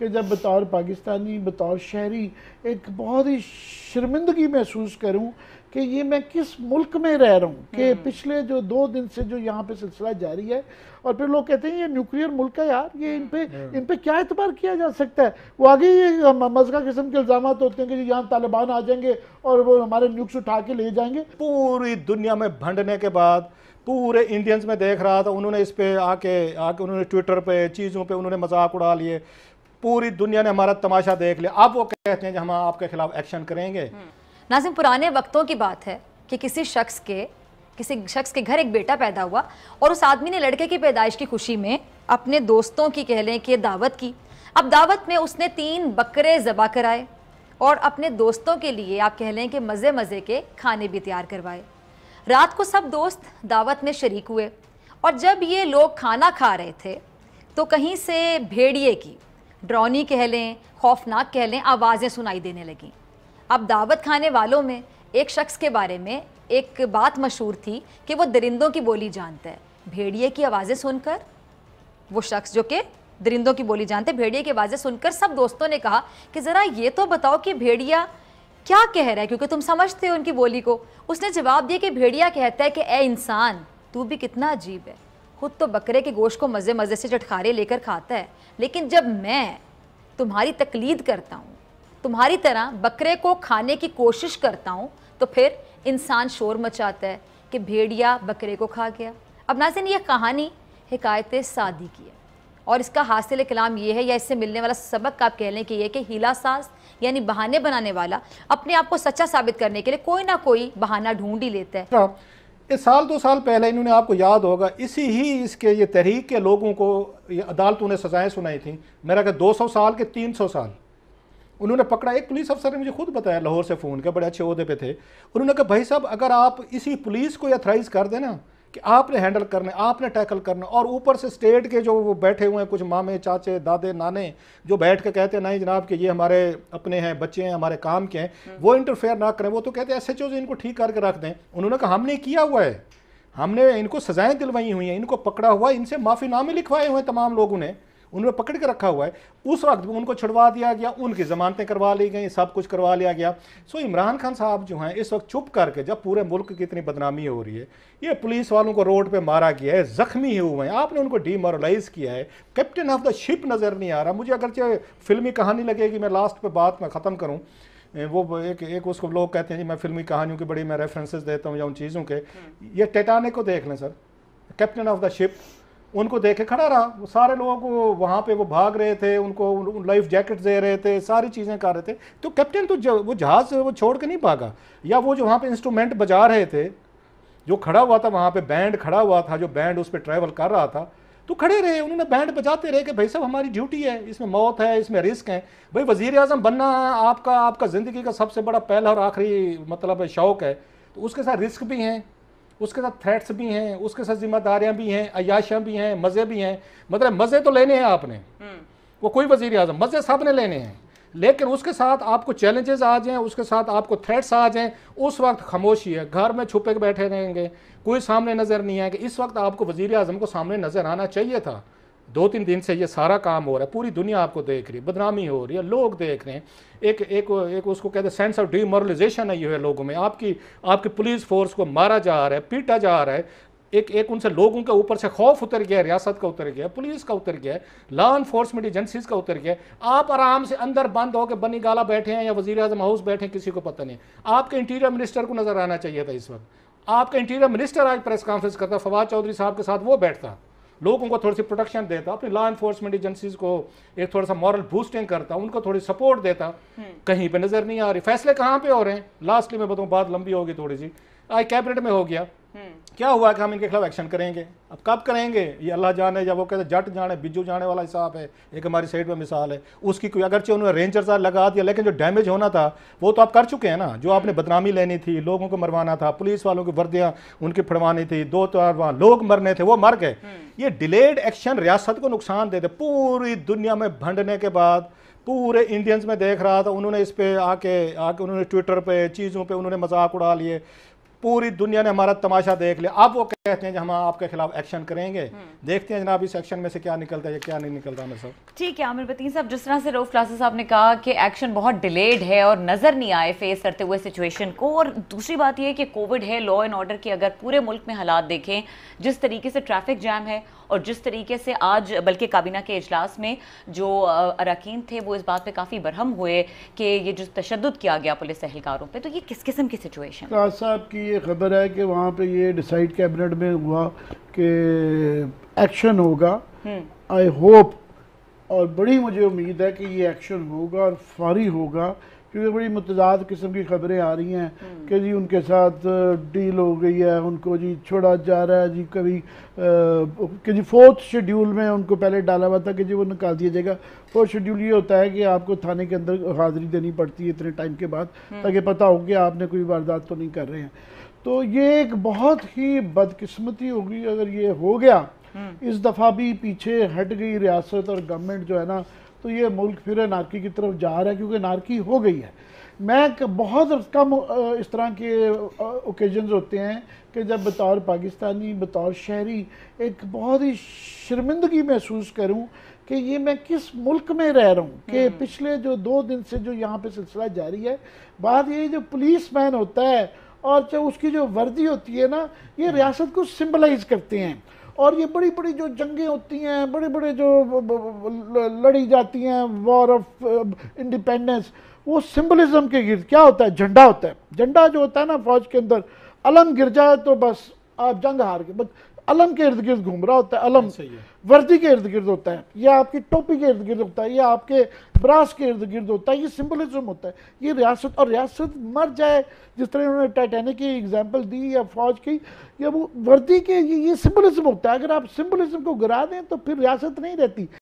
कि जब बतौर पाकिस्तानी बतौर शहरी एक बहुत ही शर्मिंदगी महसूस करूं कि ये मैं किस मुल्क में रह रहा हूँ कि हम्म। पिछले जो दो दिन से जो यहाँ पे सिलसिला जारी है और फिर लोग कहते हैं ये न्यूक्लियर मुल्क है यार ये इन पे हम्म। इन पे क्या एतबार किया जा सकता है वो आगे ये मजका किस्म के इल्ज़ाम तो होते हैं कि यहाँ तालिबान आ जाएंगे और वो हमारे न्यूक्स उठा के ले जाएंगे पूरी दुनिया में भंडने के बाद पूरे इंडियंस में देख रहा था उन्होंने इस पर आके आके उन्होंने ट्विटर पे चीज़ों पे उन्होंने मजाक उड़ा लिए पूरी दुनिया ने हमारा तमाशा देख लिया अब वो कहते हैं कि हम आपके खिलाफ एक्शन करेंगे हम्म। नाजिम पुराने वक्तों की बात है कि किसी शख्स के किसी शख्स के घर एक बेटा पैदा हुआ और उस आदमी ने लड़के की पैदाइश की खुशी में अपने दोस्तों की कह लें कि दावत की अब दावत में उसने तीन बकरे ज़बा कराए और अपने दोस्तों के लिए आप कह लें कि मज़े मज़े के खाने भी तैयार करवाए रात को सब दोस्त दावत में शरीक हुए और जब ये लोग खाना खा रहे थे तो कहीं से भेड़िए की ड्रोनी कह लें खौफनाक कह लें आवाज़ें सुनाई देने लगें अब दावत खाने वालों में एक शख्स के बारे में एक बात मशहूर थी कि वो दरिंदों की बोली जानता है भेड़िए की आवाज़ें सुनकर वो शख्स जो कि दरिंदों की बोली जानते भेड़िए की आवाज़ें सुनकर सब दोस्तों ने कहा कि ज़रा ये तो बताओ कि भेड़िया क्या कह रहा है क्योंकि तुम समझते हो उनकी बोली को उसने जवाब दिया कि भेड़िया कहता है कि ए इंसान तू भी कितना अजीब है खुद तो बकरे के गोश्त को मज़े मज़े से चटखारे लेकर खाता है लेकिन जब मैं तुम्हारी तकलीद करता हूँ तुम्हारी तरह बकरे को खाने की कोशिश करता हूँ तो फिर इंसान शोर मचाता है कि भेड़िया बकरे को खा गया अब नाजिन यह कहानी हकायत सादी की है और इसका हासिल कलाम ये है या इससे मिलने वाला सबक आप कह लें कि यह कि हीला साज यानी बहाने बनाने वाला अपने आप को सच्चा साबित करने के लिए कोई ना कोई बहाना ढूंढ ही लेता है अच्छा, ये साल दो साल पहले इन्होंने आपको याद होगा इसी ही इसके ये तहरीक के लोगों को ये अदालतों ने सज़ाएं सुनाई थी मेरा क्या सौ साल के सौ साल उन्होंने पकड़ा एक पुलिस अफसर ने मुझे खुद बताया लाहौर से फ़ोन किया बड़े अच्छे अहदे पे थे उन्होंने कहा भाई साहब अगर आप इसी पुलिस को अथराइज़ कर देना कि आपने हैंडल करने आपने टैकल करना और ऊपर से स्टेट के जो वो बैठे हुए हैं कुछ मामे चाचे दादे नाने जो बैठ के कहते हैं नहीं जनाब कि ये हमारे अपने हैं बच्चे हैं हमारे काम के हैं हम्म। वो इंटरफेयर ना करें वो तो कहते हैं एस एच इनको ठीक करके रख दें उन्होंने कहा हमने किया हुआ है हमने इनको सजाएं दिलवाई हुई हैं इनको पकड़ा हुआ इनसे माफ़ीनामे लिखवाए हुए हैं तमाम लोगों ने उन्होंने पकड़ के रखा हुआ है उस वक्त भी उनको छुड़वा दिया गया उनकी ज़मानतें करवा ली गई सब कुछ करवा लिया गया सो इमरान खान साहब जो हैं इस वक्त चुप करके जब पूरे मुल्क की इतनी बदनामी हो रही है ये पुलिस वालों को रोड पर मारा गया है ज़ख्मी हुए हैं आपने उनको डीमोरलाइज किया है कैप्टन ऑफ द शिप नज़र नहीं आ रहा मुझे अगरचे फिल्मी कहानी लगेगी मैं लास्ट पर बात में ख़त्म करूँ वो एक एक उसको लोग कहते हैं जी मैं फिल्मी कहानियों की बड़ी मैं रेफरेंसेस देता हूँ या उन चीज़ों के हम्म। ये टेटाने को देख लें sir captain of the ship उनको देख के खड़ा रहा वो सारे लोगों को वहाँ पे वो भाग रहे थे उनको उन लाइफ जैकेट दे रहे थे सारी चीज़ें कर रहे थे तो कैप्टन तो वो जहाज़ वो छोड़ के नहीं भागा या वो जो वहाँ पे इंस्ट्रूमेंट बजा रहे थे जो खड़ा हुआ था वहाँ पे बैंड खड़ा हुआ था जो बैंड उस पर ट्रैवल कर रहा था तो खड़े रहे उन्होंने बैंड बजाते रहे कि भाई साहब हमारी ड्यूटी है इसमें मौत है इसमें रिस्क है भाई वजीर अजम बनना आपका आपका ज़िंदगी का सबसे बड़ा पहला और आखिरी मतलब शौक है तो उसके साथ रिस्क भी हैं उसके साथ थ्रेट्स भी हैं उसके साथ जिम्मेदारियाँ भी हैं अयाशियाँ भी हैं मज़े भी हैं मतलब मज़े तो लेने हैं आपने हम्म। वो कोई वजीर अजम मज़े सब ने लेने हैं लेकिन उसके साथ आपको चैलेंजेस आ जाएं उसके साथ आपको थ्रेट्स आ जाएं उस वक्त खामोशी है घर में छुपे के बैठे रहेंगे कोई सामने नज़र नहीं आएगा इस वक्त आपको वजीर अजम को सामने नज़र आना चाहिए था दो तीन दिन से ये सारा काम हो रहा है पूरी दुनिया आपको देख रही है बदनामी हो रही है लोग देख रहे हैं एक एक एक उसको कहते हैं सेंस ऑफ डिमोरलाइजेशन आई हुई है लोगों में आपकी आपकी पुलिस फोर्स को मारा जा रहा है पीटा जा रहा है एक एक उनसे लोगों के ऊपर से खौफ उतर गया रियासत का उतर गया पुलिस का उतर गया लॉ इन्फोर्समेंट एजेंसीज का उतर गया आप आराम से अंदर बंद होकर बनी गाला बैठे हैं या वजी अजम हाउस बैठे हैं किसी को पता नहीं आपके इंटीरियर मिनिस्टर को नजर आना चाहिए था इस वक्त आपका इंटीरियर मिनिस्टर आज प्रेस कॉन्फ्रेंस करता फवाद चौधरी साहब के साथ वो बैठता लोगों को थोड़ी सी प्रोटेक्शन देता अपनी लॉ इन्फोर्समेंट एजेंसीज को एक थोड़ा सा मॉरल बूस्टिंग करता उनको थोड़ी सपोर्ट देता हम्म। कहीं पे नजर नहीं आ रही फैसले कहाँ पे हो रहे हैं लास्टली मैं बताऊँ बात लंबी होगी थोड़ी सी आई कैबिनेट में हो गया क्या हुआ कि हम इनके खिलाफ एक्शन करेंगे अब कब करेंगे ये अल्लाह जाने जब वो कहते जट जाने बिजू जाने वाला हिसाब है एक हमारी साइड में मिसाल है उसकी कोई अगरचे उन्होंने रेंजर साहब लगा दिया लेकिन जो डैमेज होना था वो तो आप कर चुके हैं ना जो आपने बदनामी लेनी थी लोगों को मरवाना था पुलिस वालों की वर्दियाँ उनकी फड़वानी थी दो चार वहाँ लोग मरने थे वो मर गए हम्म। ये डिलेड एक्शन रियासत को नुकसान देते पूरी दुनिया में भंडने के बाद पूरे इंडियंस में देख रहा था उन्होंने इस पर आके आके उन्होंने ट्विटर पे चीज़ों पे उन्होंने मजाक उड़ा लिए पूरी दुनिया ने हमारा तमाशा देख लिया अब वो कहते हैं कि हम आपके खिलाफ एक्शन करेंगे देखते हैं जनाब इस एक्शन में से क्या निकलता है क्या नहीं निकलता आमिर साहब ठीक है आमिर बतीन साहब जिस तरह से रोफ क्लासा साहब ने कहा कि एक्शन बहुत डिलेड है और नज़र नहीं आए फेस करते हुए सिचुएशन को और दूसरी बात यह कि कोविड है लॉ एंड ऑर्डर के अगर पूरे मुल्क में हालात देखें जिस तरीके से ट्रैफिक जैम है और जिस तरीके से आज बल्कि काबीना के अजलास में जो अरकान थे वो इस बात पे काफ़ी बरहम हुए कि ये जो तशद किया गया पुलिस एहलकारों पे तो ये किस किस्म की सिचुएशन साहब की ये खबर है कि वहाँ पे ये डिसाइड कैबिनेट में हुआ कि एक्शन होगा आई हम्म। होप और बड़ी मुझे उम्मीद है कि ये एक्शन होगा और फारी होगा क्योंकि बड़ी मतदाद किस्म की खबरें आ रही हैं हम्म। कि जी उनके साथ डील हो गई है उनको जी छोड़ा जा रहा है जी कभी आ, कि जी फोर्थ शेड्यूल में उनको पहले डाला हुआ था कि जी वो निकाल दिया जाएगा फोर्थ शेड्यूल ये होता है कि आपको थाने के अंदर हाजिरी देनी पड़ती है इतने टाइम के बाद हम्म। ताकि पता हो कि आपने कोई वारदात तो नहीं कर रहे हैं तो ये एक बहुत ही बदकिस्मती होगी अगर ये हो गया हम्म। इस दफ़ा भी पीछे हट गई रियासत और गवर्नमेंट जो है ना तो ये मुल्क फिर नारकी की तरफ जा रहा है क्योंकि नारकी हो गई है मैं बहुत कम इस तरह के ओकेजन होते हैं कि जब बतौर पाकिस्तानी बतौर शहरी एक बहुत ही शर्मिंदगी महसूस करूं कि ये मैं किस मुल्क में रह रहा हूँ कि हम्म। पिछले जो दो दिन से जो यहाँ पे सिलसिला जारी है बात ये जो पुलिस मैन होता है और जो उसकी जो वर्दी होती है ना ये हाँ। रियासत को सिम्बलाइज करते हैं और ये बड़ी बड़ी जो जंगें होती हैं बड़े बड़े जो लड़ी जाती हैं वॉर ऑफ इंडिपेंडेंस वो सिंबलिज्म के गिर क्या होता है झंडा होता है झंडा जो होता है ना फौज के अंदर अलम गिर जाए तो बस आप जंग हार के बस अलम के इर्द गिर्द घूम रहा होता है अलम वर्दी के इर्द गिर्द होता है या आपकी टोपी के इर्द गिर्द होता है या आपके ब्रास के इर्द गिर्द होता है ये सिंबलिज्म होता है ये रियासत और रियासत मर जाए जिस तरह उन्होंने टाइटेनिक की एग्जाम्पल दी या फौज की या वो वर्दी के ये, ये सिंबलिज्म होता है अगर आप सिंबलिज्म को गिरा दें तो फिर रियासत नहीं रहती